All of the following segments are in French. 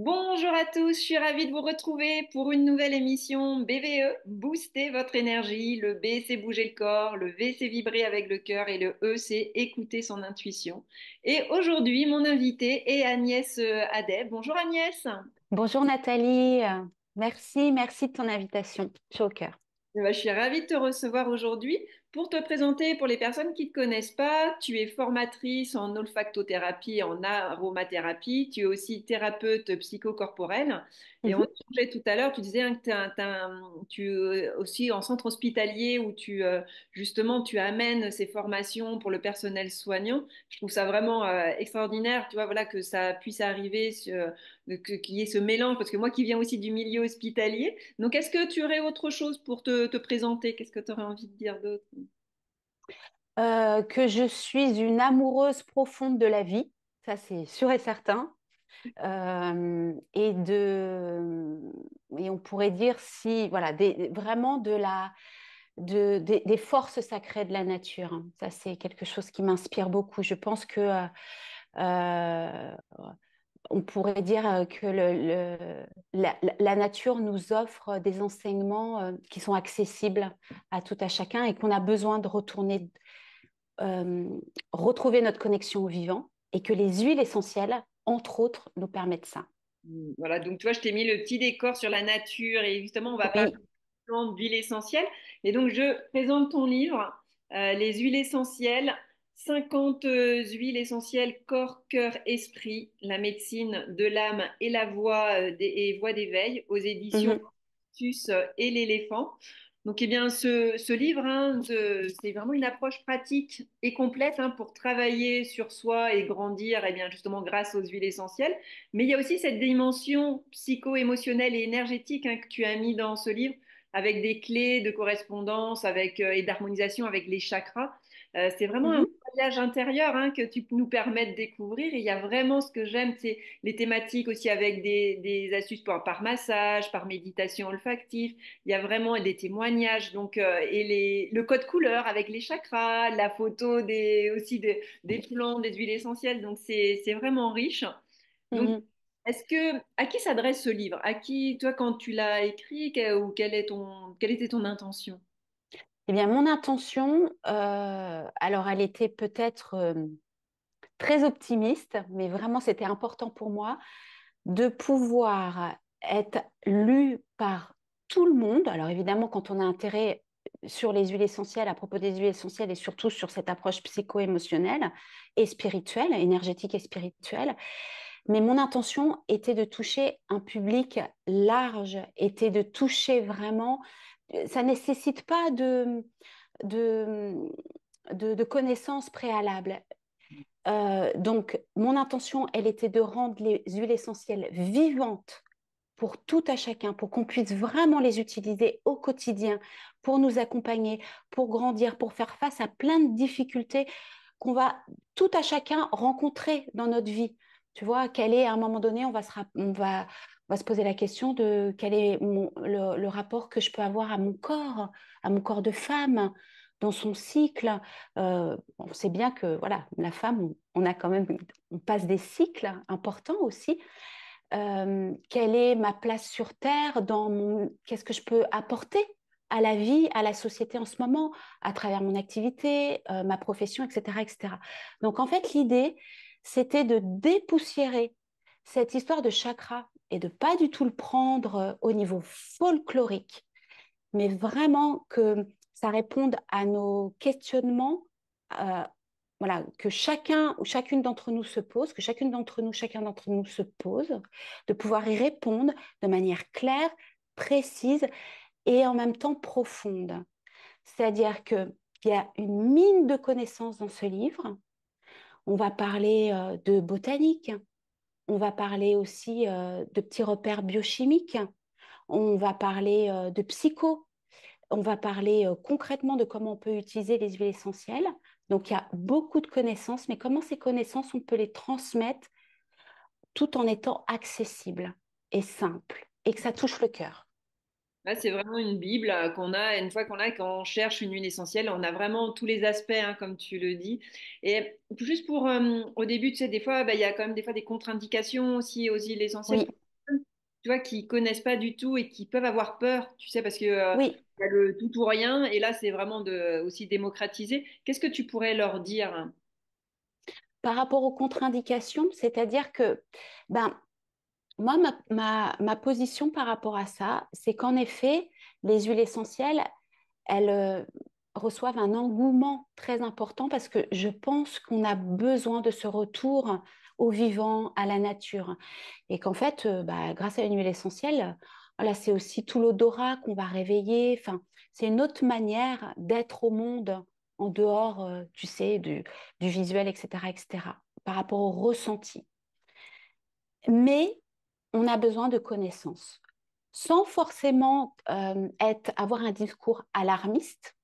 Bonjour à tous, je suis ravie de vous retrouver pour une nouvelle émission BVE, Booster votre énergie. Le B, c'est bouger le corps, le V, c'est vibrer avec le cœur et le E, c'est écouter son intuition. Et aujourd'hui, mon invité est Agnès euh, Adeb. Bonjour Agnès. Bonjour Nathalie, merci, merci de ton invitation. Je suis au cœur. Eh ben, je suis ravie de te recevoir aujourd'hui. Pour te présenter, pour les personnes qui ne te connaissent pas, tu es formatrice en olfactothérapie, en aromathérapie, tu es aussi thérapeute psychocorporelle. Et mhm. on disait tout à l'heure, tu disais hein, que tu es aussi en centre hospitalier où tu, euh, justement, tu amènes ces formations pour le personnel soignant. Je trouve ça vraiment euh, extraordinaire, tu vois, voilà, que ça puisse arriver sur, qu'il y ait ce mélange, parce que moi qui viens aussi du milieu hospitalier. Donc, est-ce que tu aurais autre chose pour te, te présenter Qu'est-ce que tu aurais envie de dire d'autre euh, Que je suis une amoureuse profonde de la vie, ça c'est sûr et certain. Euh, et de et on pourrait dire si voilà des, vraiment de la de, des, forces sacrées de la nature hein. ça c'est quelque chose qui m'inspire beaucoup je pense que euh, on pourrait dire euh, que la, nature nous offre des enseignements euh, qui sont accessibles à tout à chacun et qu'on a besoin de retourner, euh, retrouver notre connexion au vivant et que les huiles essentielles, entre autres, nous permettent ça. Mmh, voilà, donc toi, je t'ai mis le petit décor sur la nature et justement, on va parler parler d'huiles essentielles. Et donc, je présente ton livre, Les huiles essentielles, 50 euh, huiles essentielles corps, cœur, esprit, la médecine de l'âme et la voix euh, des, voix d'éveil aux éditions mhm. euh, et l'éléphant. Donc, eh bien, ce, ce livre, hein, c'est vraiment une approche pratique et complète hein, pour travailler sur soi et grandir, et eh bien, justement, grâce aux huiles essentielles. Mais il y a aussi cette dimension psycho-émotionnelle et énergétique hein, que tu as mis dans ce livre, avec des clés de correspondance avec, et d'harmonisation avec les chakras. Euh, c'est vraiment mmh un voyage intérieur hein, que tu nous permets de découvrir. Et il y a vraiment ce que j'aime, c'est les thématiques aussi avec des, astuces par, massage, par méditation olfactive. Il y a vraiment des témoignages. Donc, euh, et le code couleur avec les chakras, la photo aussi des plantes, des huiles essentielles. Donc, c'est vraiment riche. Mmh est-ce que à qui s'adresse ce livre À qui toi quand tu l'as écrit ou quelle était ton intention eh mon intention, euh, alors elle était peut-être euh, très optimiste, mais vraiment c'était important pour moi de pouvoir être lu par tout le monde. Alors évidemment, quand on a intérêt sur les huiles essentielles, à propos des huiles essentielles et surtout sur cette approche psycho-émotionnelle et spirituelle, énergétique et spirituelle. Mais mon intention était de toucher un public large, était de toucher vraiment ça nécessite pas de, de, de, connaissances préalables. Euh, donc, mon intention, elle était de rendre les huiles essentielles vivantes pour tout à chacun, pour qu'on puisse vraiment les utiliser au quotidien, pour nous accompagner, pour grandir, pour faire face à plein de difficultés qu'on va tout à chacun rencontrer dans notre vie. Tu vois, qu'elle est à un moment donné, on va, se on va, va se poser la question de quel est le, rapport que je peux avoir à mon corps, à mon corps de femme, dans son cycle. Euh, on sait bien que voilà, la femme, on, a quand même, on passe des cycles importants aussi. Euh, quelle est ma place sur terre dans mon qu'est-ce que je peux apporter à la vie, à la société en ce moment, à travers mon activité, euh, ma profession, etc., etc. Donc en fait, l'idée, c'était de dépoussiérer cette histoire de chakra, et de pas du tout le prendre euh, au niveau folklorique, mais vraiment que ça réponde à nos questionnements, euh, voilà, que chacun ou chacune d'entre nous se pose, que chacune d'entre nous, chacun d'entre nous se pose, de pouvoir y répondre de manière claire, précise et en même temps profonde. C'est-à-dire qu'il y a une mine de connaissances dans ce livre. On va parler euh, de botanique, on va parler aussi euh, de petits repères biochimiques. On va parler euh, de psycho. On va parler euh, concrètement de comment on peut utiliser les huiles essentielles. Donc, il y a beaucoup de connaissances, mais comment ces connaissances, on peut les transmettre tout en étant accessible et simple et que ça touche le cœur c'est vraiment une Bible euh, qu'on a, une fois qu'on a, quand on cherche une huile essentielle, on a vraiment tous les aspects, hein, comme tu le dis. Et juste pour, euh, au début, tu sais, des fois, bah, il y a quand même des fois des contre-indications aussi aux huiles essentielles. Tu vois, qui connaissent pas du tout et qui peuvent avoir peur, tu sais, parce que euh, y a le tout ou rien, et là, c'est vraiment de, aussi démocratiser. Qu'est-ce que tu pourrais leur dire Par rapport aux contre-indications, c'est-à-dire que, ben, moi, ma, ma, position par rapport à ça, c'est qu'en effet, les huiles essentielles, elles euh, reçoivent un engouement très important parce que je pense qu'on a besoin de ce retour au vivant, à la nature. Et qu'en fait, euh, bah, grâce à une huile essentielle, voilà, c'est aussi tout l'odorat qu'on va réveiller. Enfin, c'est une autre manière d'être au monde en dehors, euh, tu sais, du, du visuel, etc., etc., par rapport au ressenti. Mais on a besoin de connaissances, sans forcément euh, être, avoir un discours alarmiste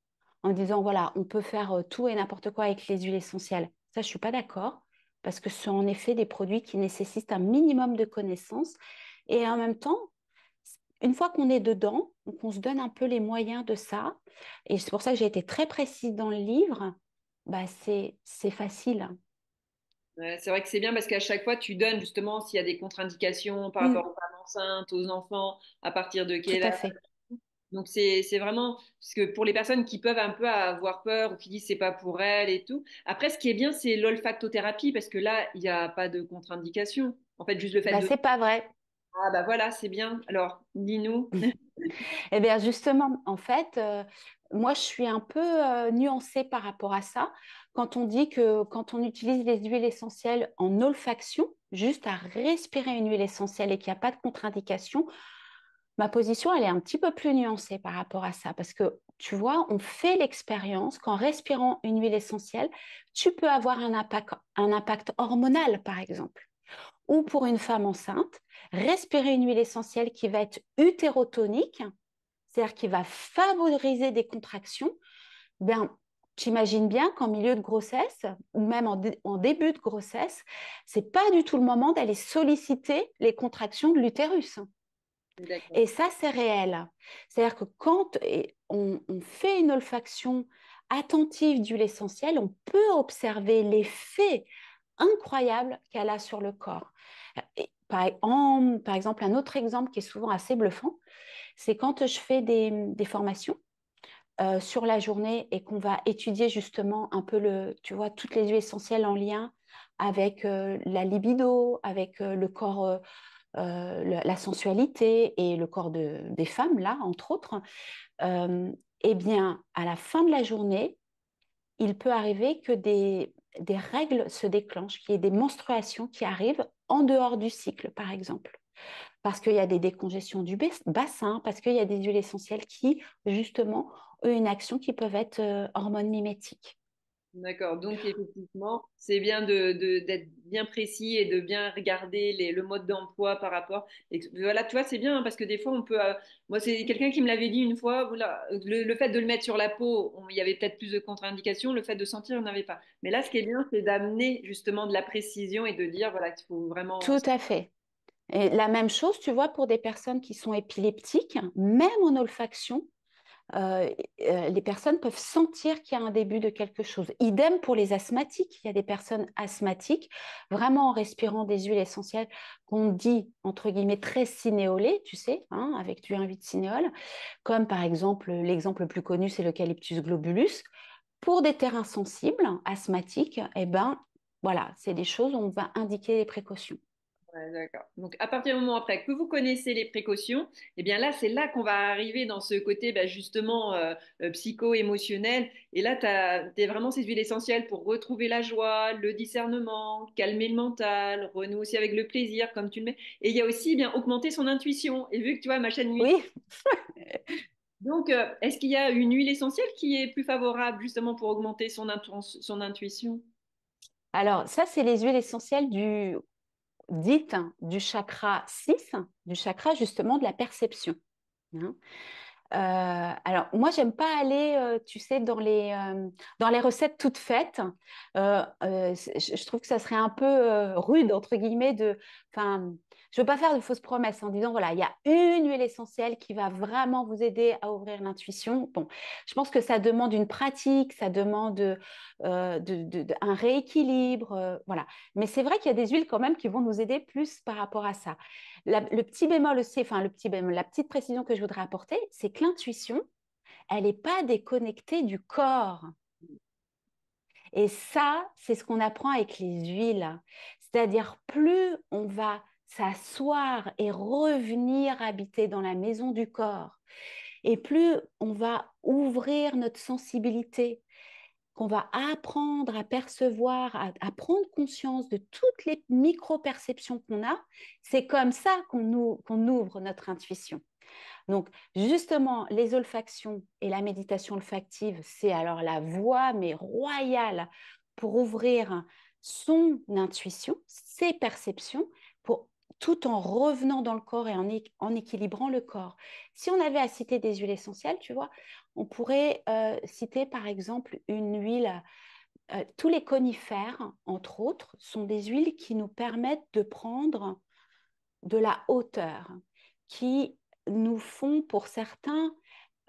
en disant, voilà, on peut faire euh, tout et n'importe quoi avec les huiles essentielles. Ça, je ne suis pas d'accord, parce que ce sont en effet des produits qui nécessitent un minimum de connaissances. Et en même temps, une fois qu'on est dedans, qu'on se donne un peu les moyens de ça, et c'est pour ça que j'ai été très précise dans le livre, bah c'est facile c'est vrai que c'est bien parce qu'à chaque fois, tu donnes justement s'il y a des contre-indications par mm. rapport aux femmes enceintes, aux enfants, à partir de quelle âge. Donc c'est vraiment parce que pour les personnes qui peuvent un peu avoir peur ou qui disent c'est pas pour elles et tout. Après, ce qui est bien, c'est l'olfactothérapie parce que là, il n'y a pas de contre-indication. En fait, juste le fait bah, de. C'est pas vrai. Ah bah voilà, c'est bien. Alors, dis-nous. eh bien justement, en fait, euh, moi je suis un peu euh, nuancée par rapport à ça quand on dit que quand on utilise les huiles essentielles en olfaction, juste à respirer une huile essentielle et qu'il n'y a pas de contre-indication, ma position, elle est un petit peu plus nuancée par rapport à ça. Parce que, tu vois, on fait l'expérience qu'en respirant une huile essentielle, tu peux avoir un impact, un impact hormonal, par exemple. Ou pour une femme enceinte, respirer une huile essentielle qui va être utérotonique, c'est-à-dire qui va favoriser des contractions, ben, J'imagine bien qu'en milieu de grossesse ou même en, début de grossesse, c'est pas du tout le moment d'aller solliciter les contractions de l'utérus. Et ça, c'est réel. C'est-à-dire que quand on, on, fait une olfaction attentive du l'essentiel, on peut observer l'effet incroyable qu'elle a sur le corps. par, par, exemple, un autre exemple qui est souvent assez bluffant, c'est quand je fais des formations euh, sur la journée et qu'on va étudier justement un peu le, tu vois, toutes les huiles essentielles en lien avec euh, la libido, avec euh, le corps, la sensualité et le corps de, des femmes, là, entre autres, eh bien, à la fin de la journée, il peut arriver que des, des règles se déclenchent, qu'il y ait des menstruations qui arrivent en dehors du cycle, par exemple parce qu'il y a des décongestions du bassin, parce qu'il y a des huiles essentielles qui, justement, ont une action qui peuvent être euh, hormones mimétiques. D'accord, donc effectivement, c'est bien d'être bien précis et de bien regarder le mode d'emploi par rapport. voilà, tu vois, c'est bien hein, parce que des fois, on peut. Euh, moi, c'est quelqu'un qui me l'avait dit une fois le, le, fait de le mettre sur la peau, il y avait peut-être plus de contre-indications le fait de sentir, on n'avait pas. Mais là, ce qui est bien, c'est d'amener justement de la précision et de dire voilà, qu'il faut vraiment. Tout à fait. Et la même chose, tu vois, pour des personnes qui sont épileptiques, même en olfaction, euh, euh, les personnes peuvent sentir qu'il y a un début de quelque chose. Idem pour les asthmatiques. Il y a des personnes asthmatiques, vraiment en respirant des huiles essentielles qu'on dit, entre guillemets, très cinéolées, tu sais, hein, avec du 1,8 cinéole, comme par exemple, l'exemple le plus connu, c'est l'eucalyptus globulus. Pour des terrains sensibles, asthmatiques, eh ben, voilà, c'est des choses où on va indiquer des précautions d'accord. Donc, à partir du moment après que vous connaissez les précautions, eh bien là, c'est là qu'on va arriver dans ce côté bah, justement euh, euh, psycho-émotionnel. Et là, tu es vraiment ces huiles essentielles pour retrouver la joie, le discernement, calmer le mental, renouer aussi avec le plaisir, comme tu le mets. Et il y a aussi eh bien augmenter son intuition. Et vu que tu vois ma chaîne Oui. Donc, euh, est-ce qu'il y a une huile essentielle qui est plus favorable justement pour augmenter son intuition alors, ça, c'est les huiles essentielles du dite du chakra 6, du chakra justement de la perception. Hein. Euh, alors, moi, j'aime pas aller, euh, tu sais, dans les, euh, dans les recettes toutes faites. je trouve que ça serait un peu rude, entre guillemets, de. Enfin, je veux pas faire de fausses promesses en disant, voilà, il y a une huile essentielle qui va vraiment vous aider à ouvrir l'intuition. Bon, je pense que ça demande une pratique, ça demande un rééquilibre, voilà. Mais c'est vrai qu'il y a des huiles quand même qui vont nous aider plus par rapport à ça le petit bémol aussi, enfin le petit bémol, la petite précision que je voudrais apporter, c'est que l'intuition, elle n'est pas déconnectée du corps. Et ça, c'est ce qu'on apprend avec les huiles. C'est-à-dire, plus on va s'asseoir et revenir habiter dans la maison du corps, et plus on va ouvrir notre sensibilité, qu'on va apprendre à percevoir, à, prendre conscience de toutes les micro-perceptions qu'on a, c'est comme ça qu'on, ouvre notre intuition. Donc, justement, les olfactions et la méditation olfactive, c'est alors la voie, mais royale, pour ouvrir son intuition, ses perceptions, pour tout en revenant dans le corps et en, équilibrant le corps. Si on avait à citer des huiles essentielles, tu vois, on pourrait euh, citer par exemple une huile. Euh, tous les conifères, entre autres, sont des huiles qui nous permettent de prendre de la hauteur, qui nous font pour certains,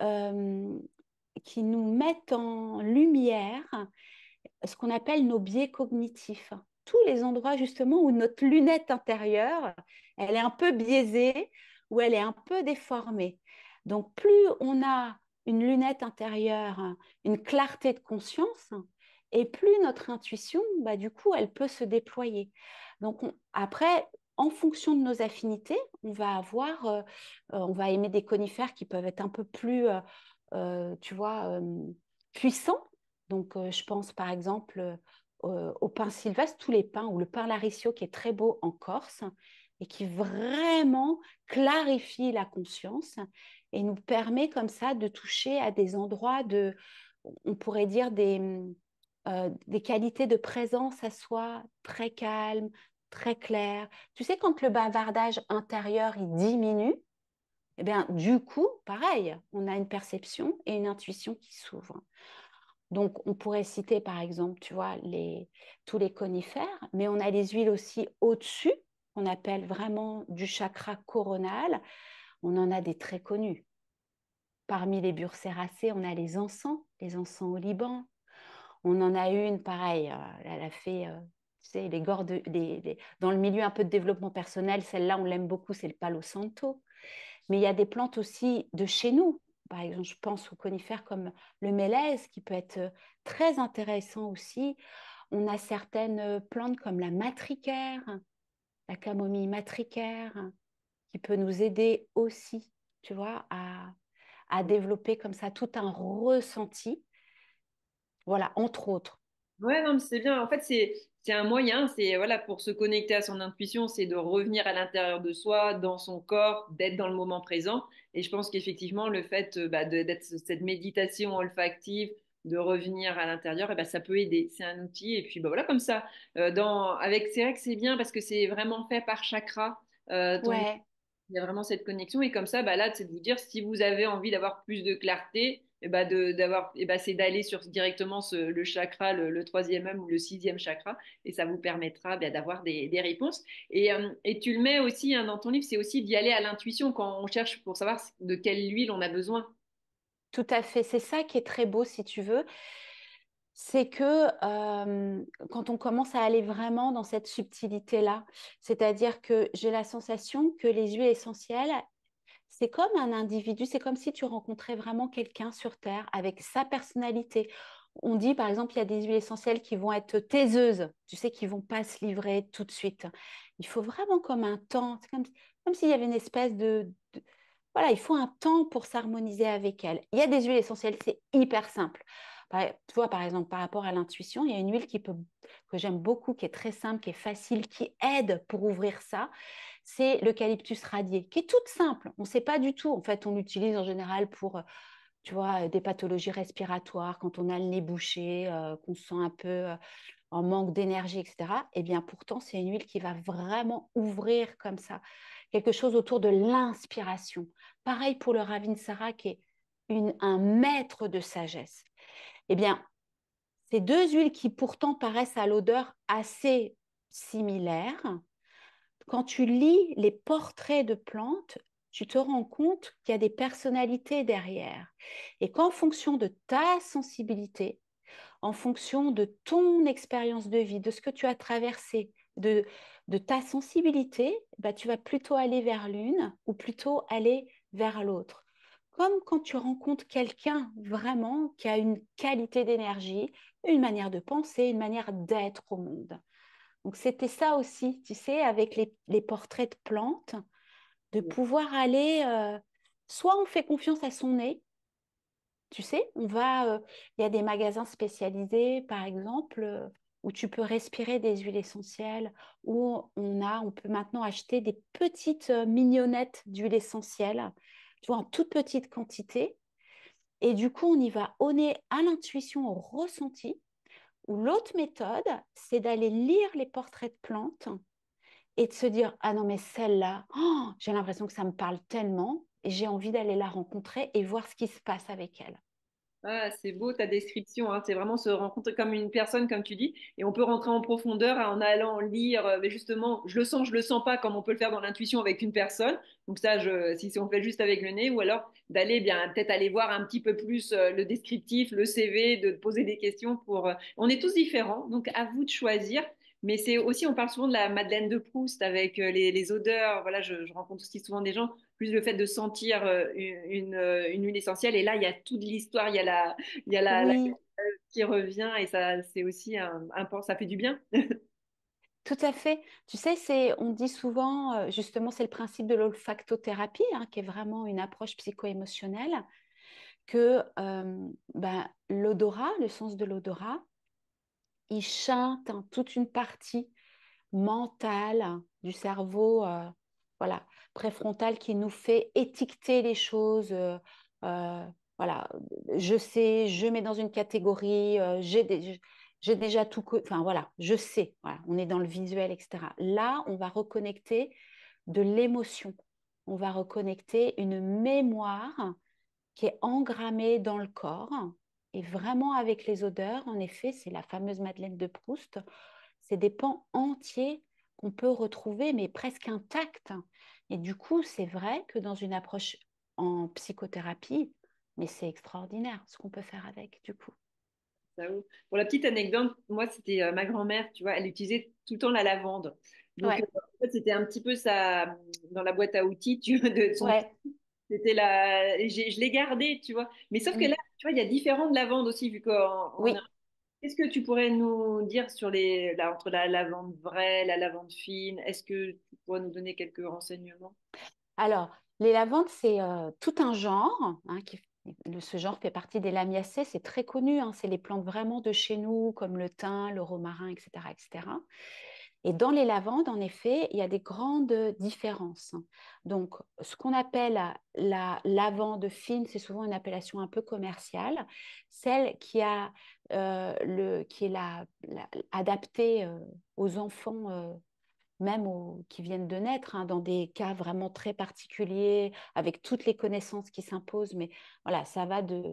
euh, qui nous mettent en lumière ce qu'on appelle nos biais cognitifs. Tous les endroits justement où notre lunette intérieure, elle est un peu biaisée, où elle est un peu déformée. Donc plus on a une lunette intérieure, hein, une clarté de conscience, hein, et plus notre intuition, bah, du coup, elle peut se déployer. Donc après, en fonction de nos affinités, on va avoir, euh, euh, on va aimer des conifères qui peuvent être un peu plus, euh, tu vois, puissants. Donc je pense par exemple au pin sylvestre, tous les pins, ou le pin laricio qui est très beau en Corse hein, et qui vraiment clarifie la conscience et nous permet comme ça de toucher à des endroits de, on pourrait dire, des, hum, euh, des qualités de présence à soi très calme, très claires. Tu sais, quand le bavardage intérieur, il diminue, et eh bien, du coup, pareil, on a une perception et une intuition qui s'ouvrent. Donc, on pourrait citer, par exemple, tu vois, les, tous les conifères, mais on a les huiles aussi au-dessus, qu'on appelle vraiment du chakra coronal, on en a des très connus. Parmi les burcéracées, on a les encens, les encens au Liban. On en a une, pareil, euh, elle a fait, euh, tu sais, les gordes, dans le milieu un peu de développement personnel, celle-là, on l'aime beaucoup, c'est le Palo Santo. Mais il y a des plantes aussi de chez nous. Par exemple, je pense aux conifères comme le mélèze, qui peut être euh, très intéressant aussi. On a certaines plantes comme la matricaire, la camomille matricaire, qui peut nous aider aussi, tu vois, à, mm. développer comme ça tout un ressenti. Voilà, entre autres. Ouais, non, mais c'est bien. En fait, c'est c'est un moyen, c'est voilà pour se connecter à son intuition, c'est de revenir à l'intérieur de soi, dans son corps, d'être dans le moment présent. Et je pense qu'effectivement, le fait euh, bah, d'être cette méditation olfactive, de revenir à l'intérieur, et eh ben, ça peut aider. C'est un outil. Et puis bah, voilà comme ça. Euh, dans, avec c'est vrai que c'est bien parce que c'est vraiment fait par chakra. Euh, ouais. Il y a vraiment cette connexion. Et comme ça, bah, là, c'est de vous dire si vous avez envie d'avoir plus de clarté, et eh bah, d'avoir, eh bah, c'est d'aller sur directement ce, le chakra, le, troisième ou le sixième chakra, et ça vous permettra d'avoir des, réponses. Euh, et, tu le mets aussi hein, dans ton livre, c'est aussi d'y aller à l'intuition quand on cherche pour savoir de quelle huile on a besoin. Tout à fait, c'est ça qui est très beau si tu veux c'est que quand on commence à aller vraiment dans cette subtilité-là, c'est-à-dire que j'ai la sensation que les huiles essentielles, c'est comme un individu, c'est comme si tu rencontrais vraiment quelqu'un sur Terre avec sa personnalité. On dit par exemple, il y a des huiles essentielles qui vont être taiseuses, tu sais, qui vont pas se livrer tout de suite. Il faut vraiment comme un temps, c'est comme, s'il y avait une espèce de, voilà, il faut un temps pour s'harmoniser avec elle. Il y a des huiles essentielles, c'est hyper simple tu vois, par exemple, par rapport à l'intuition, il y a une huile que j'aime beaucoup, qui est très simple, qui est facile, qui aide pour ouvrir ça. C'est l'eucalyptus radié, qui est toute simple. On ne sait pas du tout. En fait, on l'utilise en général pour, euh, tu euh, des pathologies respiratoires, quand on a le nez bouché, euh, qu'on se sent un peu en manque d'énergie, etc. Eh bien, pourtant, c'est une huile qui va vraiment ouvrir comme ça. Quelque chose autour de l'inspiration. Pareil pour le Ravinsara, qui est un maître de sagesse. Eh bien, ces deux huiles qui pourtant paraissent à l'odeur assez similaire, quand tu lis les portraits de plantes, tu te rends compte qu'il y a des personnalités derrière. Et qu'en fonction de ta sensibilité, en fonction de ton expérience de vie, de ce que tu as traversé, de, ta sensibilité, bah, tu vas plutôt aller vers l'une ou plutôt aller vers l'autre comme quand tu rencontres quelqu'un vraiment qui a une qualité d'énergie, une manière de penser, une manière d'être au monde. Donc c'était ça aussi, tu sais, avec les, portraits de plantes, de pouvoir aller, euh, soit on fait confiance à son nez, tu sais, on va, euh, il y a des magasins spécialisés, par exemple, euh, où tu peux respirer des huiles essentielles, où on on peut maintenant acheter des petites mignonnettes d'huile essentielle en toute petite quantité. Et du coup, on y va, au nez, à l'intuition, au ressenti. Ou l'autre méthode, c'est d'aller lire les portraits de plantes et de se dire Ah non, mais celle-là, oh, j'ai l'impression que ça me parle tellement et j'ai envie d'aller la rencontrer et voir ce qui se passe avec elle. Ah, c'est beau ta description, hein. c'est vraiment se rencontrer comme une personne, comme tu dis, et on peut rentrer en profondeur en allant lire, euh, mais justement, je le sens, je ne le sens pas, comme on peut le faire dans l'intuition avec une personne. Donc ça, si on fait juste avec le nez, ou alors d'aller bien peut-être aller voir un petit peu plus euh, le descriptif, le CV, de poser des questions pour. Euh, on est tous différents, donc à vous de choisir. Mais c'est aussi, on parle souvent de la Madeleine de Proust avec les, odeurs. Voilà, je rencontre aussi souvent des gens plus le fait de sentir euh, une, euh, une, huile essentielle. Et là, il y a toute l'histoire, il y a la, il y la, euh, qui revient et ça, c'est aussi un, ça fait du bien. Tout à fait. Tu sais, c'est, on dit souvent, justement, c'est le principe de l'olfactothérapie, hein, qui est vraiment une approche psycho-émotionnelle, que ben, l'odorat, le sens de l'odorat, il chante toute une partie mentale du cerveau. voilà préfrontal qui nous fait étiqueter les choses. Euh, euh, voilà, je sais, je mets dans une catégorie, euh, j'ai j'ai déjà tout, enfin voilà, je sais, voilà, on est dans le visuel, etc. Là, on va reconnecter de l'émotion, on va reconnecter une mémoire qui est engrammée dans le corps, et vraiment avec les odeurs, en effet, c'est la fameuse Madeleine de Proust, c'est des pans entiers qu'on peut retrouver, mais presque intacts. Et du coup, c'est vrai que dans une approche en psychothérapie, mais c'est extraordinaire ce qu'on peut faire avec, du coup. Pour la petite anecdote, moi, c'était euh, ma grand-mère, tu vois, elle utilisait tout le temps la lavande. Donc, euh, c'était un petit peu ça, mm, dans la boîte à outils, tu vois, de son... C'était la... Je l'ai gardée, tu vois. Mais sauf que mm. là, tu vois, il y a différentes lavande aussi, vu qu'en Qu'est-ce que tu pourrais nous dire sur les, entre la lavande vraie, la lavande fine Est-ce que tu pourrais nous donner quelques renseignements Alors, les lavandes, c'est euh, tout un genre. Hein, ce genre fait partie des lamiacées, c'est très connu. Hein. c'est les plantes vraiment de chez nous, comme le thym, le romarin, etc. etc. Et dans les lavandes, en effet, il y a des grandes différences. Donc, ce qu'on appelle la lavande fine, c'est souvent une appellation un peu commerciale. Celle qui, a, euh, le, qui est la, adaptée euh, aux enfants euh, même aux, qui viennent de naître, hein, dans des cas vraiment très particuliers, avec toutes les connaissances qui s'imposent. Mais voilà, ça va de,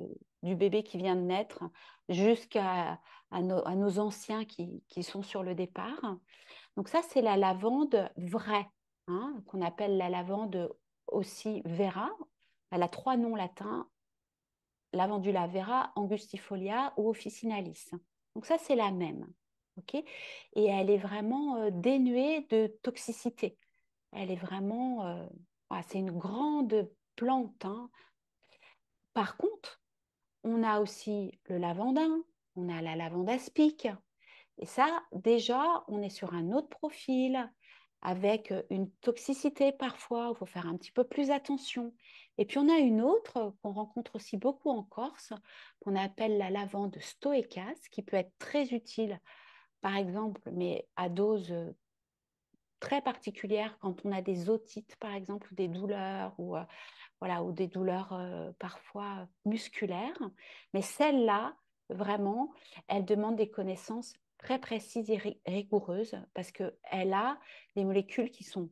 du bébé qui vient de naître jusqu'à à nos, anciens qui, qui, sont sur le départ. Donc ça, c'est la lavande vraie, hein, qu'on appelle la lavande aussi vera. Elle a trois noms latins, lavandula vera, angustifolia ou officinalis. Donc ça, c'est la même. Et elle est vraiment euh, dénuée de toxicité. Elle est vraiment... Euh, ah, c'est une grande plante. Hein. Par contre, on a aussi le lavandin, on a la lavande aspic, et ça, déjà, on est sur un autre profil, avec euh, une toxicité parfois, il faut faire un petit peu plus attention. Et puis on a une autre qu'on rencontre aussi beaucoup en Corse, qu'on appelle la lavande stoécas, qui peut être très utile, par exemple, mais à dose euh, très particulière quand on a des otites, par exemple, ou des douleurs, ou, euh, voilà, ou des douleurs parfois musculaires. Mais celle-là, vraiment, elle demande des connaissances très précise et rigoureuse parce qu'elle a des molécules qui sont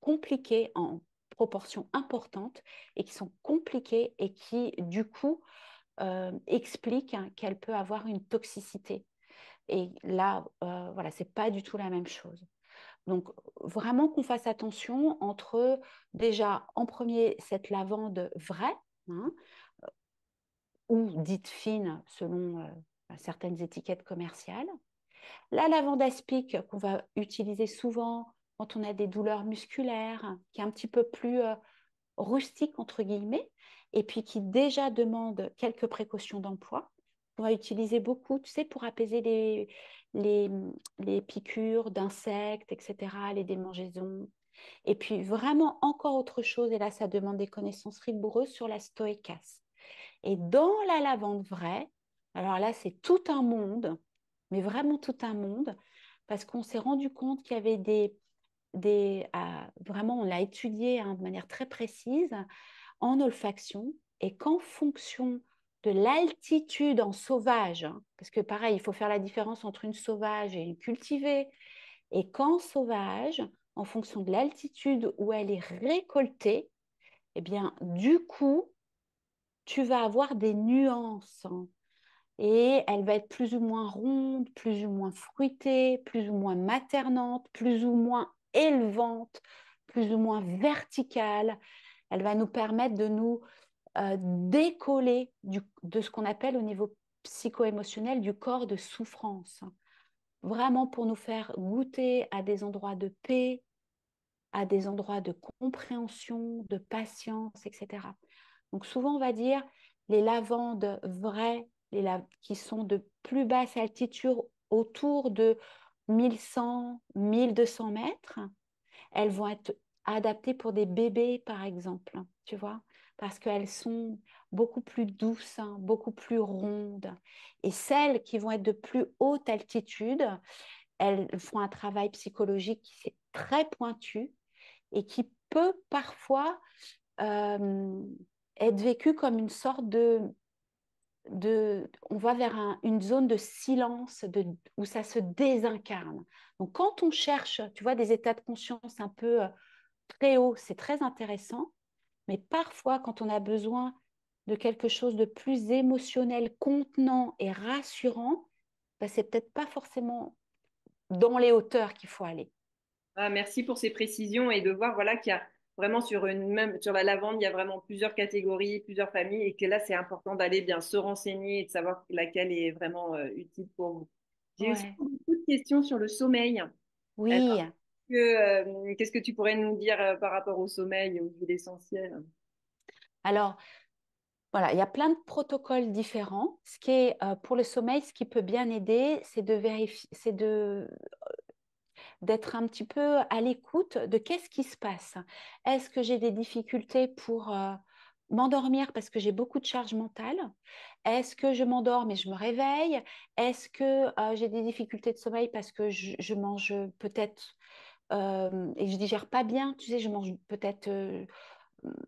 compliquées en proportions importantes et qui sont compliquées et qui, du coup, euh, expliquent qu'elle peut avoir une toxicité. Et là, euh, voilà, c'est pas du tout la même chose. Donc, vraiment qu'on fasse attention entre, déjà, en premier, cette lavande vraie, hein, ou dite fine selon euh, certaines étiquettes commerciales, la lavande aspic qu'on va utiliser souvent quand on a des douleurs musculaires, qui est un petit peu plus euh, rustique entre guillemets, et puis qui déjà demande quelques précautions d'emploi. On va utiliser beaucoup, tu sais, pour apaiser les, piqûres d'insectes, etc., les démangeaisons. Et puis vraiment encore autre chose, et là ça demande des connaissances rigoureuses sur la stoïcasse. Et dans la lavande vraie, alors là c'est tout un monde, mais vraiment tout un monde, parce qu'on s'est rendu compte qu'il y avait des... des ah, vraiment, on l'a étudié hein, de manière très précise en olfaction, et qu'en fonction de l'altitude en sauvage, hein, parce que pareil, il faut faire la différence entre une sauvage et une cultivée, et qu'en sauvage, en fonction de l'altitude où elle est récoltée, eh bien, du coup, tu vas avoir des nuances. Hein et elle va être plus ou moins ronde, plus ou moins fruitée, plus ou moins maternante, plus ou moins élevante, plus ou moins verticale. Elle va nous permettre de nous euh, décoller du, de ce qu'on appelle au niveau psycho-émotionnel du corps de souffrance. Vraiment pour nous faire goûter à des endroits de paix, à des endroits de compréhension, de patience, etc. Donc souvent on va dire les lavandes vraies les qui sont de plus basse altitude autour de 1100, 1200 mètres, elles vont être adaptées pour des bébés, par exemple, tu vois, parce qu'elles sont beaucoup plus douces, hein, beaucoup plus rondes. Et celles qui vont être de plus haute altitude, elles font un travail psychologique qui est très pointu et qui peut parfois euh, être vécu comme une sorte de de, on va vers une zone de silence de, où ça se désincarne. Donc quand on cherche, tu vois, des états de conscience un peu euh, très haut, c'est très intéressant, mais parfois quand on a besoin de quelque chose de plus émotionnel, contenant et rassurant, bah, c'est peut-être pas forcément dans les hauteurs qu'il faut aller. Ah, merci pour ces précisions et de voir voilà qu'il y a vraiment sur une même sur la lavande, il y a vraiment plusieurs catégories, plusieurs familles, et que là c'est important d'aller bien se renseigner et de savoir laquelle est vraiment euh, utile pour vous. J'ai beaucoup de questions sur le sommeil. Oui. Euh, qu'est-ce que tu pourrais nous dire euh, par rapport au sommeil ou l'essentiel Alors, voilà, il y a plein de protocoles différents. Ce qui est pour le sommeil, ce qui peut bien aider, c'est de vérifier, c'est de d'être un petit peu à l'écoute de qu'est-ce qui se passe. Est-ce que j'ai des difficultés pour euh, m'endormir parce que j'ai beaucoup de charge mentale Est-ce que je m'endors mais je me réveille Est-ce que euh, j'ai des difficultés de sommeil parce que je, mange peut-être euh, et je digère pas bien Tu sais, je mange peut-être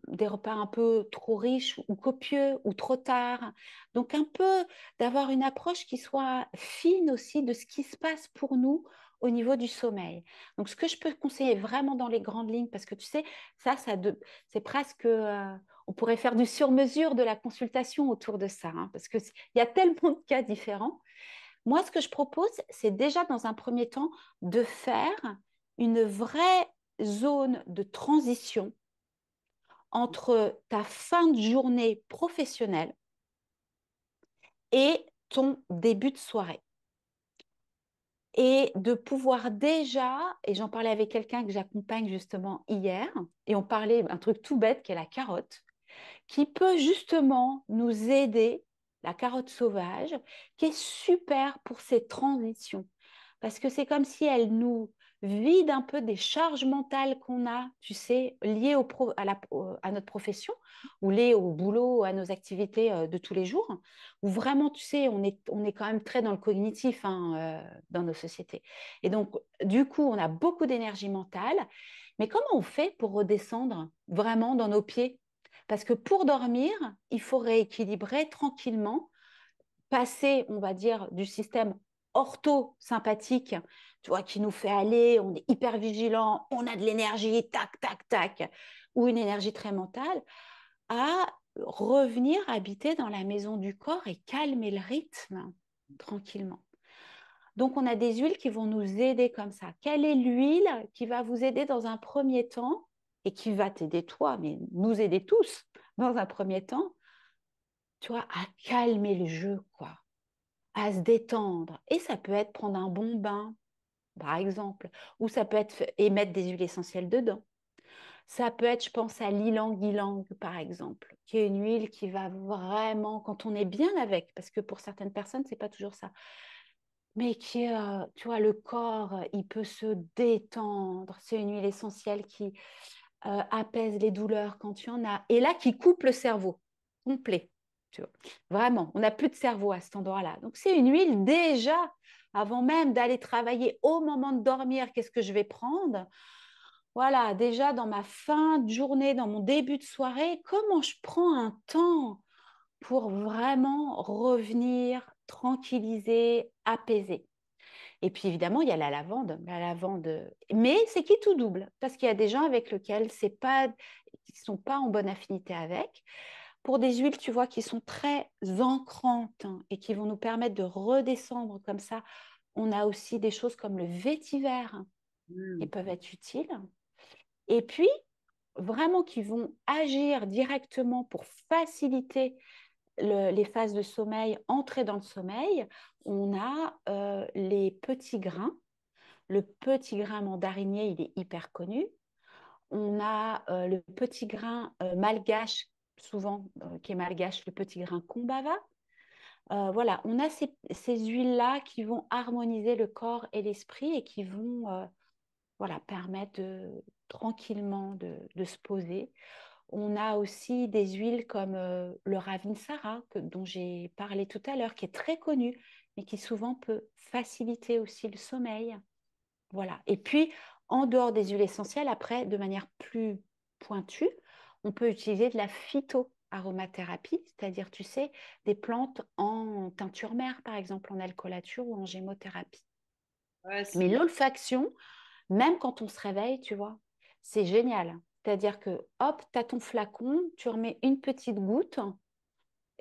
des repas un peu trop riches ou copieux ou trop tard. Donc un peu d'avoir une approche qui soit fine aussi de ce qui se passe pour nous au niveau du sommeil. Donc, ce que je peux conseiller vraiment dans les grandes lignes, parce que tu sais, ça, c'est presque. Euh, on pourrait faire du sur-mesure de la consultation autour de ça, hein, parce qu'il y a tellement de cas différents. Moi, ce que je propose, c'est déjà dans un premier temps de faire une vraie zone de transition entre ta fin de journée professionnelle et ton début de soirée et de pouvoir déjà, et j'en parlais avec quelqu'un que j'accompagne justement hier, et on parlait d'un truc tout bête qui est la carotte, qui peut justement nous aider, la carotte sauvage, qui est super pour ces transitions, parce que c'est comme si elle nous vide un peu des charges mentales qu'on a, tu sais, liées au à, la, à, notre profession ou liées au boulot, à nos activités euh, de tous les jours, où vraiment, tu sais, on est, on est quand même très dans le cognitif hein, euh, dans nos sociétés. Et donc, du coup, on a beaucoup d'énergie mentale, mais comment on fait pour redescendre vraiment dans nos pieds Parce que pour dormir, il faut rééquilibrer tranquillement passer, on va dire, du système ortho-sympathique, tu vois, qui nous fait aller, on est hyper vigilant, on a de l'énergie, tac, tac, tac, ou une énergie très mentale, à revenir habiter dans la maison du corps et calmer le rythme tranquillement. Donc, on a des huiles qui vont nous aider comme ça. Quelle est l'huile qui va vous aider dans un premier temps et qui va t'aider toi, mais nous aider tous dans un premier temps, tu vois, à calmer le jeu, quoi à se détendre. Et ça peut être prendre un bon bain, par exemple, ou ça peut être émettre des huiles essentielles dedans. Ça peut être, je pense, à l'ilang ilang, par exemple, qui est une huile qui va vraiment, quand on est bien avec, parce que pour certaines personnes, c'est pas toujours ça, mais qui, euh, tu vois, le corps, euh, il peut se détendre. C'est une huile essentielle qui euh, apaise les douleurs quand tu en as. et là, qui coupe le cerveau complet. Vraiment, on n'a plus de cerveau à cet endroit-là. Donc c'est une huile déjà, avant même d'aller travailler au moment de dormir, qu'est-ce que je vais prendre Voilà, déjà dans ma fin de journée, dans mon début de soirée, comment je prends un temps pour vraiment revenir tranquilliser, apaiser Et puis évidemment, il y a la lavande, la lavande. Mais c'est qui tout double parce qu'il y a des gens avec lesquels c'est pas, sont pas en bonne affinité avec pour des huiles, tu vois, qui sont très ancrantes et qui vont nous permettre de redescendre comme ça. On a aussi des choses comme le vétiver mmh. qui peuvent être utiles. Et puis, vraiment qui vont agir directement pour faciliter les phases de sommeil, entrer dans le sommeil, on a euh, les petits grains. Le petit grain mandarinier, il est hyper connu. On a euh, le petit grain euh, malgache souvent euh, qui est malgache, le petit grain combava euh, voilà, on a ces, huiles-là qui vont harmoniser le corps et l'esprit et qui vont euh, voilà, permettre tranquillement de, de, se poser. On a aussi des huiles comme le Ravinsara, que, dont j'ai parlé tout à l'heure, qui est très connu, mais qui souvent peut faciliter aussi le sommeil. Voilà. Et puis, en dehors des huiles essentielles, après, de manière plus pointue, on peut utiliser de la phyto aromathérapie c'est-à-dire, tu sais, des plantes en teinture mère, par exemple, en alcoolature ou en gémothérapie. Mais l'olfaction, même quand on se réveille, tu vois, c'est génial. C'est-à-dire que, hop, tu as ton flacon, tu remets une petite goutte,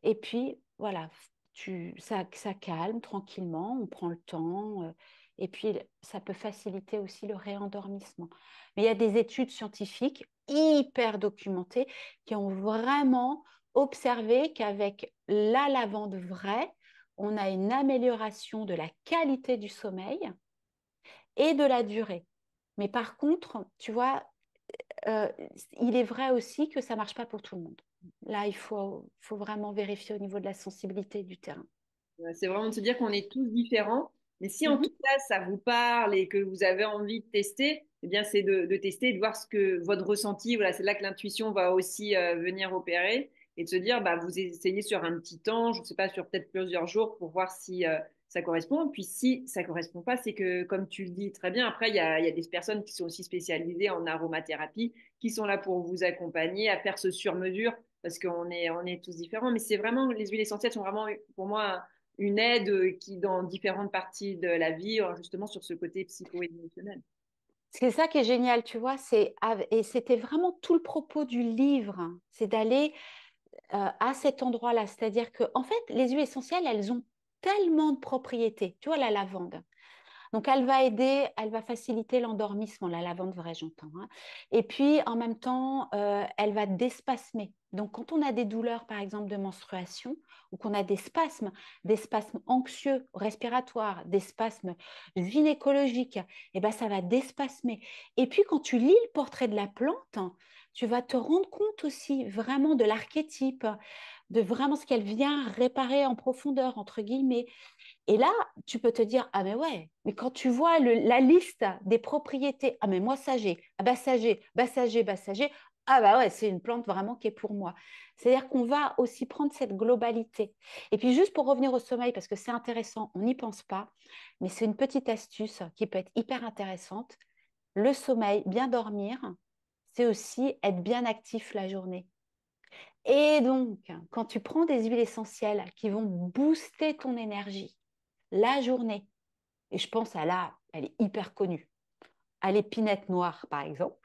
et puis, voilà, tu, ça, calme tranquillement, on prend le temps. Euh, et puis, ça peut faciliter aussi le réendormissement. Mais il y a des études scientifiques hyper documentées qui ont vraiment observé qu'avec la lavande vraie, on a une amélioration de la qualité du sommeil et de la durée. Mais par contre, tu vois, euh, il est vrai aussi que ça ne marche pas pour tout le monde. Là, il faut, faut vraiment vérifier au niveau de la sensibilité du terrain. C'est vraiment de se dire qu'on est tous différents mais si en mmh tout cas ça vous parle et que vous avez envie de tester, eh bien c'est de, tester, de voir ce que votre ressenti, voilà, c'est là que l'intuition va aussi euh, venir opérer et de se dire, bah, vous essayez sur un petit temps, je ne sais pas, sur peut-être plusieurs jours pour voir si euh, ça correspond. Puis si ça ne correspond pas, c'est que, comme tu le dis très bien, après, il y a, y a, des personnes qui sont aussi spécialisées en aromathérapie, qui sont là pour vous accompagner à faire ce sur-mesure, parce qu'on est, on est tous différents. Mais c'est vraiment, les huiles essentielles sont vraiment, pour moi, une aide euh, qui dans différentes parties de la vie, euh, justement sur ce côté psycho-émotionnel. C'est ça qui est génial, tu vois, c'est et c'était vraiment tout le propos du livre, hein. c'est d'aller euh, à cet endroit-là, c'est-à-dire que en fait, les huiles essentielles, elles ont tellement de propriétés. Tu vois la lavande, donc, elle va aider, elle va faciliter l'endormissement, la lavande vraie, j'entends. Hein. Et puis, en même temps, euh, elle va déspasmer. Donc, quand on a des douleurs, par exemple, de menstruation, ou qu'on a des spasmes, des spasmes anxieux, respiratoires, des spasmes gynécologiques, eh ben, ça va déspasmer. Et puis, quand tu lis le portrait de la plante, tu vas te rendre compte aussi vraiment de l'archétype, de vraiment ce qu'elle vient réparer en profondeur, entre guillemets, et là, tu peux te dire, ah mais ouais, mais quand tu vois la liste des propriétés, ah mais moi ça j'ai, ah bah ça j'ai, bah, ça j'ai, bah, ça j'ai, ah bah ouais, c'est une plante vraiment qui est pour moi. C'est-à-dire qu'on va aussi prendre cette globalité. Et puis juste pour revenir au sommeil, parce que c'est intéressant, on n'y pense pas, mais c'est une petite astuce qui peut être hyper intéressante. Le sommeil, bien dormir, c'est aussi être bien actif la journée. Et donc, quand tu prends des huiles essentielles qui vont booster ton énergie, la journée. Et je pense à la, elle est hyper connue, à l'épinette noire par exemple,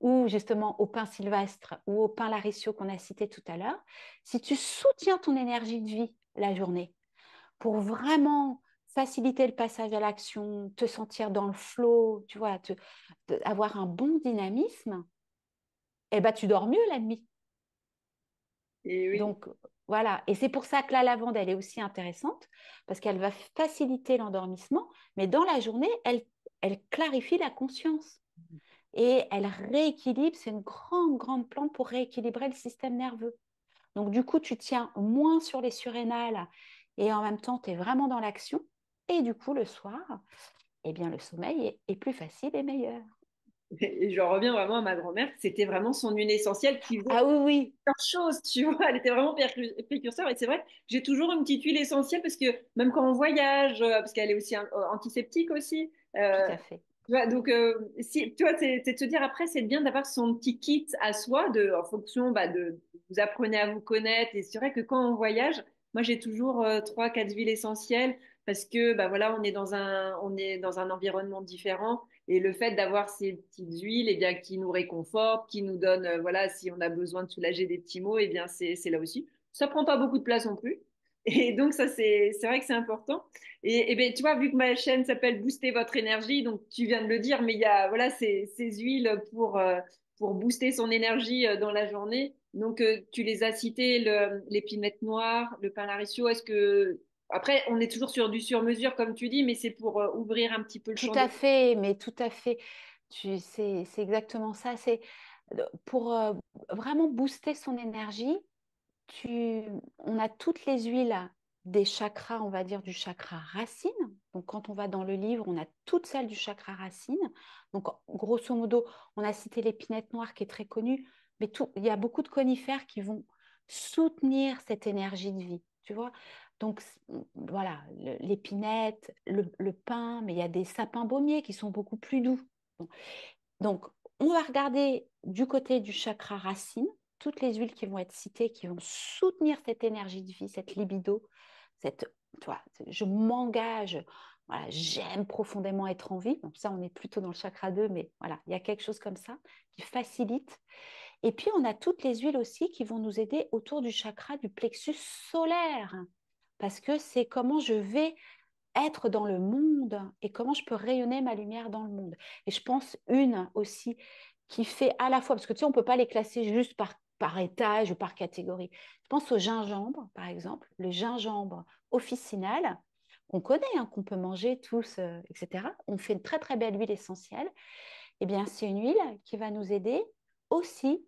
ou justement au pain sylvestre ou au pain laricio qu'on a cité tout à l'heure. Si tu soutiens ton énergie de vie la journée pour vraiment faciliter le passage à l'action, te sentir dans le flot, tu vois, avoir un bon dynamisme, eh ben, tu dors mieux la nuit. Et Donc, voilà, et c'est pour ça que la lavande, elle est aussi intéressante, parce qu'elle va faciliter l'endormissement, mais dans la journée, elle, clarifie la conscience. Et elle rééquilibre, c'est une grande, grande plante pour rééquilibrer le système nerveux. Donc du coup, tu tiens moins sur les surrénales et en même temps, tu es vraiment dans l'action. Et du coup, le soir, eh bien, le sommeil est plus facile et meilleur et je reviens vraiment à ma grand-mère, c'était vraiment son huile essentielle qui voulait ah oui, oui. chose, tu vois, elle était vraiment précurseur et c'est vrai j'ai toujours une petite huile essentielle parce que même quand on voyage, euh, parce qu'elle est aussi euh, antiseptique aussi. Euh, Tout à fait. donc, si, tu vois, c'est de se dire après, c'est bien d'avoir son petit kit à soi de, en fonction bah, de vous apprenez à vous connaître. Et c'est vrai que quand on voyage, moi, j'ai toujours euh, trois, quatre huiles essentielles parce que bah voilà, on est dans un on est dans un environnement différent et le fait d'avoir ces petites huiles et eh bien qui nous réconfortent, qui nous donnent euh, voilà, si on a besoin de soulager des petits mots et eh bien c'est là aussi. Ça prend pas beaucoup de place non plus. Et donc ça c'est vrai que c'est important. Et, ben, tu vois vu que ma chaîne s'appelle Booster votre énergie, donc tu viens de le dire mais il y a voilà ces, huiles pour euh, pour booster son énergie dans la journée. Donc, euh, tu les as cités, l'épinette noire, le pain laricio. Est-ce que. Après, on est toujours sur du sur-mesure, comme tu dis, mais c'est pour euh, ouvrir un petit peu le champ. Tout à fait, mais tout à fait. Tu C'est exactement ça. C'est pour euh, vraiment booster son énergie. Tu, on a toutes les huiles des chakras, on va dire du chakra racine. Donc quand on va dans le livre, on a toutes celles du chakra racine. Donc grosso modo, on a cité l'épinette noire qui est très connue, mais il y a beaucoup de conifères qui vont soutenir cette énergie de vie, tu vois. Donc voilà, l'épinette, le, le, pin, mais il y a des sapins baumiers qui sont beaucoup plus doux. Donc on va regarder du côté du chakra racine toutes les huiles qui vont être citées, qui vont soutenir cette énergie de vie, cette libido, cette, vois, je m'engage, voilà, j'aime profondément être en vie. Donc ça, on est plutôt dans le chakra 2, mais voilà, il y a quelque chose comme ça qui facilite. Et puis, on a toutes les huiles aussi qui vont nous aider autour du chakra du plexus solaire, parce que c'est comment je vais être dans le monde et comment je peux rayonner ma lumière dans le monde. Et je pense une aussi qui fait à la fois, parce que tu sais, on ne peut pas les classer juste par, par étage ou par catégorie. Je pense au gingembre, par exemple, le gingembre officinal qu'on connaît, hein, qu'on peut manger tous, euh, etc. On fait une très très belle huile essentielle. Eh bien, c'est une huile qui va nous aider aussi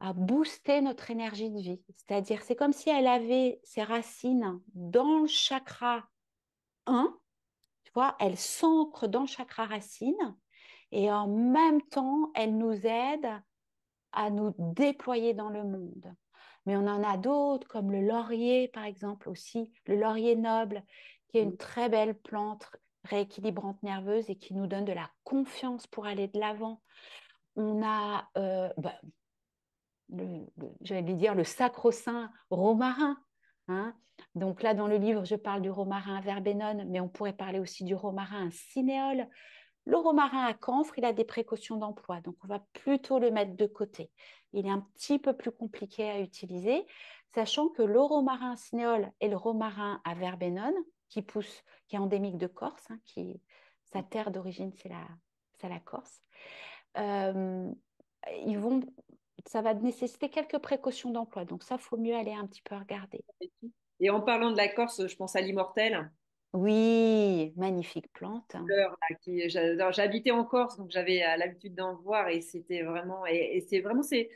à booster notre énergie de vie. C'est-à-dire, c'est comme si elle avait ses racines dans le chakra 1, tu vois, elle s'ancre dans le chakra racine et en même temps, elle nous aide à nous déployer dans le monde. Mais on en a d'autres, comme le laurier, par exemple, aussi, le laurier noble, qui est une mm. très belle plante rééquilibrante nerveuse et qui nous donne de la confiance pour aller de l'avant on a, euh, vais bah, j'allais dire, le sacro-saint romarin. Hein. Donc là, dans le livre, je parle du romarin verbenone, mais on pourrait parler aussi du romarin cinéole. Le romarin à camphre, il a des précautions d'emploi, donc on va plutôt le mettre de côté. Il est un petit peu plus compliqué à utiliser, sachant que le romarin cinéole et le romarin à verbenone, qui pousse, qui est endémique de Corse, hein, qui, sa terre d'origine, c'est la Corse, ils vont, ça va nécessiter quelques précautions d'emploi. Donc ça, faut mieux aller un petit peu regarder. Et en parlant de la Corse, je pense à l'immortel. Oui, magnifique plante. Hein. J'habitais en Corse, donc j'avais euh, l'habitude d'en voir et c'était vraiment, et, c'est vraiment, c'est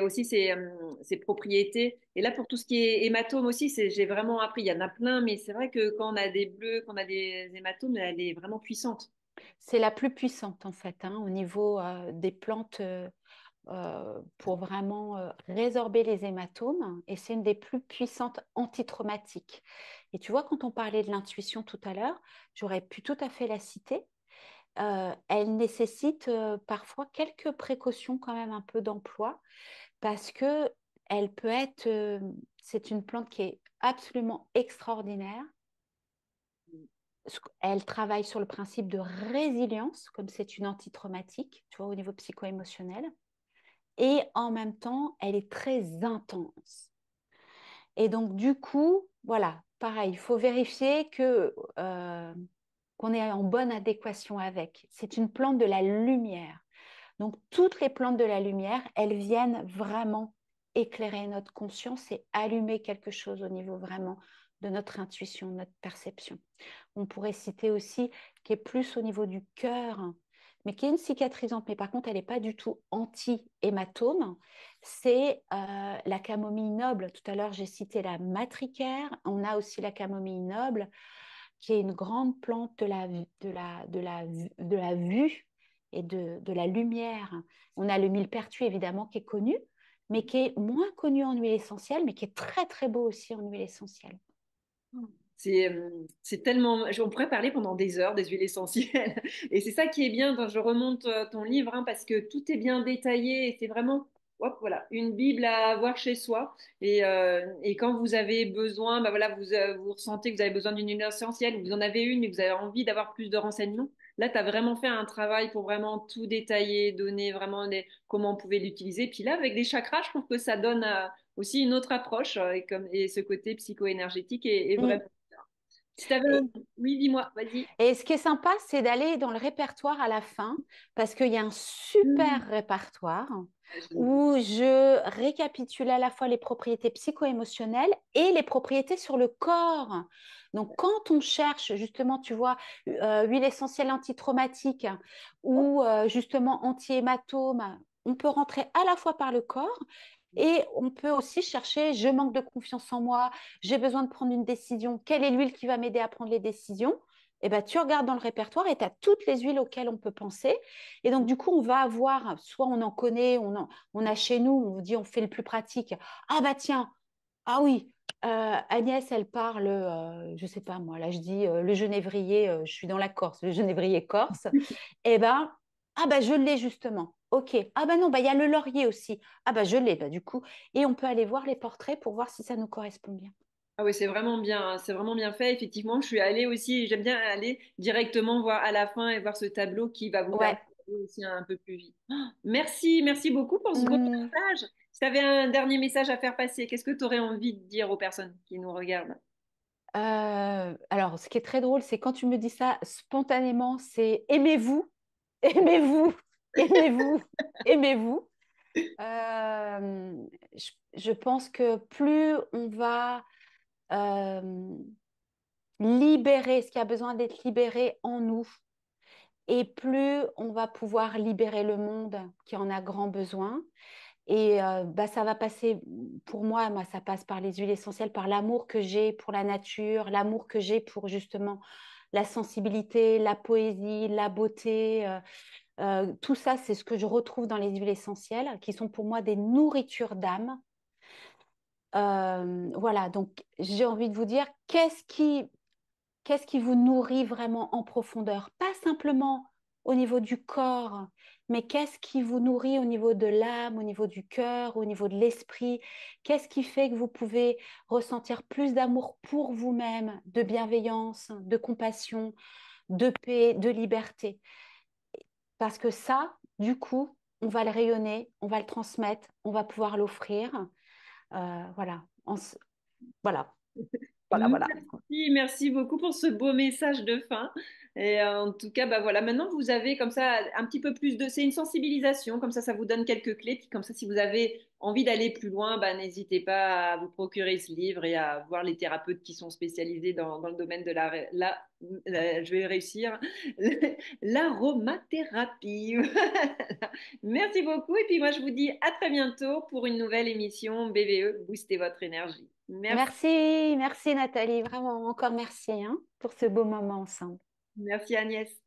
aussi ses, ses, propriétés. Et là, pour tout ce qui est hématome aussi, j'ai vraiment appris. Il y en a plein, mais c'est vrai que quand on a des bleus, quand on a des hématomes, elle est vraiment puissante. C'est la plus puissante en fait hein, au niveau euh, des plantes euh, euh, pour vraiment résorber les hématomes et c'est une des plus puissantes antitraumatiques. Et tu vois, quand on parlait de l'intuition tout à l'heure, j'aurais pu tout à fait la citer. elle nécessite parfois quelques précautions quand même un peu d'emploi parce que peut être, c'est une plante qui est absolument extraordinaire elle travaille sur le principe de résilience, comme c'est une antitraumatique, tu vois, au niveau psycho-émotionnel. Et en même temps, elle est très intense. Et donc, du coup, voilà, pareil, il faut vérifier que euh, qu'on est en bonne adéquation avec. C'est une plante de la lumière. Donc, toutes les plantes de la lumière, elles viennent vraiment éclairer notre conscience et allumer quelque chose au niveau vraiment de notre intuition, de notre perception on pourrait citer aussi, qui est plus au niveau du cœur, mais qui est une cicatrisante, mais par contre, elle n'est pas du tout anti-hématome, c'est euh, la camomille noble. Tout à l'heure, j'ai cité la matricaire, on a aussi la camomille noble, qui est une grande plante de la, de de la, vue et de, la lumière. On a le millepertuis, évidemment, qui est connu, mais qui est moins connu en huile essentielle, mais qui est très, très beau aussi en huile essentielle. Hmm. C'est tellement. On pourrait parler pendant des heures des huiles essentielles. Et c'est ça qui est bien quand je remonte ton livre, hein, parce que tout est bien détaillé et c'est vraiment voilà, une Bible à avoir chez soi. Et, et quand vous avez besoin, bah voilà, vous, ressentez que vous avez besoin d'une huile essentielle, vous en avez une, mais vous avez envie d'avoir plus de renseignements. Là, tu as vraiment fait un travail pour vraiment tout détailler, donner vraiment comment on pouvait l'utiliser. Puis là, avec les chakras, je trouve que ça donne aussi une autre approche et, comme, et ce côté psycho-énergétique est, mmh. vraiment oui, dis-moi, vas-y. Et ce qui est sympa, c'est d'aller dans le répertoire à la fin, parce qu'il y a un super mmh. répertoire où je récapitule à la fois les propriétés psycho-émotionnelles et les propriétés sur le corps. Donc, quand on cherche justement, tu vois, euh, huile essentielle antitraumatique ou euh, justement anti-hématome, on peut rentrer à la fois par le corps et on peut aussi chercher, je manque de confiance en moi, j'ai besoin de prendre une décision, quelle est l'huile qui va m'aider à prendre les décisions eh ben, tu regardes dans le répertoire et tu as toutes les huiles auxquelles on peut penser. Et donc, du coup, on va avoir, soit on en connaît, on, a chez nous, on dit on fait le plus pratique. Ah bah tiens, ah oui, euh, Agnès, elle parle, je euh, je sais pas moi, là je dis euh, le genévrier, je suis dans la Corse, le genévrier corse. eh bien… Ah bah je l'ai justement. Ok. Ah bah non, bah il y a le laurier aussi. Ah bah je l'ai. Bah du coup, et on peut aller voir les portraits pour voir si ça nous correspond bien. Ah oui, c'est vraiment bien, hein. c'est vraiment bien fait. Effectivement, je suis allée aussi, j'aime bien aller directement voir à la fin et voir ce tableau qui va vous ouais. aussi un peu plus vite. Oh, merci, merci beaucoup pour ce beau mmh. Si tu avais un dernier message à faire passer, qu'est-ce que tu aurais envie de dire aux personnes qui nous regardent euh, alors, ce qui est très drôle, c'est quand tu me dis ça spontanément, c'est aimez-vous, aimez-vous, aimez-vous, aimez-vous. Euh, je, pense que plus on va euh, libérer ce qui a besoin d'être libéré en nous, et plus on va pouvoir libérer le monde qui en a grand besoin. Et euh, bah, ça va passer, pour moi, ça passe par les huiles essentielles, par l'amour que j'ai pour la nature, l'amour que j'ai pour justement la sensibilité, la poésie, la beauté. Euh, euh, tout ça, c'est ce que je retrouve dans les huiles essentielles, qui sont pour moi des nourritures d'âme. Euh, voilà, donc j'ai envie de vous dire, qu'est-ce qui, qu'est-ce qui vous nourrit vraiment en profondeur Pas simplement au niveau du corps, mais qu'est-ce qui vous nourrit au niveau de l'âme, au niveau du cœur, au niveau de l'esprit Qu'est-ce qui fait que vous pouvez ressentir plus d'amour pour vous-même, de bienveillance, de compassion, de paix, de liberté Parce que ça, du coup, on va le rayonner, on va le transmettre, on va pouvoir l'offrir. Euh, voilà. Voilà. Mm, merci, beaucoup pour ce beau message de fin. Et euh, en tout cas, bah voilà, maintenant vous avez comme ça un petit peu plus de, c'est une sensibilisation, comme ça, ça vous donne quelques clés. comme ça, si vous avez envie d'aller plus loin, bah, n'hésitez pas à vous procurer ce livre et à voir les thérapeutes qui sont spécialisés dans, le domaine de la, la, je vais réussir, l'aromathérapie. Merci beaucoup et puis moi je vous dis à très bientôt pour une nouvelle émission BVE Booster votre énergie. Merci, merci, merci Nathalie, vraiment encore merci hein, pour ce beau moment ensemble. Merci Agnès.